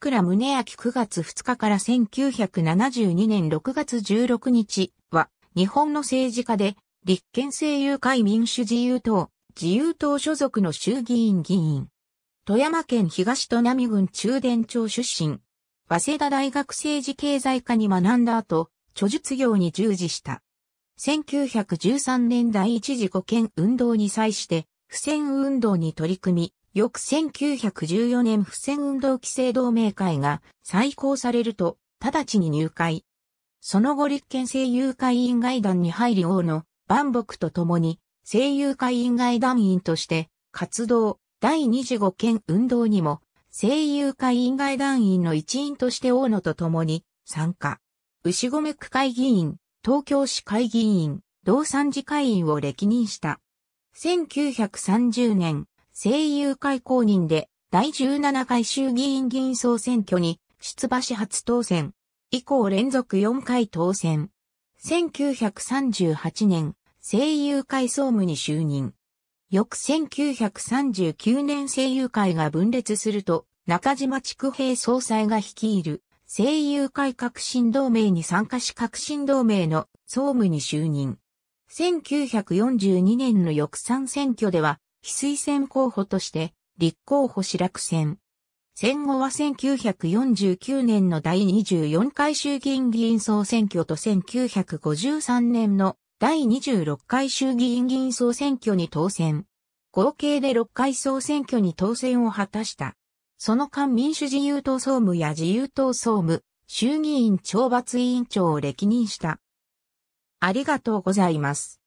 倉宗明9月2日から1972年6月16日は、日本の政治家で、立憲政友会民主自由党、自由党所属の衆議院議員。富山県東都並郡中電町出身。早稲田大学政治経済科に学んだ後、著述業に従事した。1913年第一次五県運動に際して、不戦運動に取り組み、翌1914年不戦運動規制同盟会が再考されると、直ちに入会。その後立憲政友会員外団に入り王の万木と共に、政友会員外団員として活動、第25件運動にも、政友会員外団員の一員として大野と共に参加。牛込区会議員、東京市会議員、同参事会員を歴任した。1930年、声優会公認で第17回衆議院議員総選挙に出馬し初当選。以降連続4回当選。1938年、声優会総務に就任。翌1939年声優会が分裂すると、中島畜平総裁が率いる声優会革新同盟に参加し革新同盟の総務に就任。1942年の翌3選挙では非推薦候補として、立候補し落選。戦後は1949年の第24回衆議院議員総選挙と1953年の第26回衆議院議員総選挙に当選。合計で6回総選挙に当選を果たした。その間民主自由党総務や自由党総務、衆議院懲罰委員長を歴任した。ありがとうございます。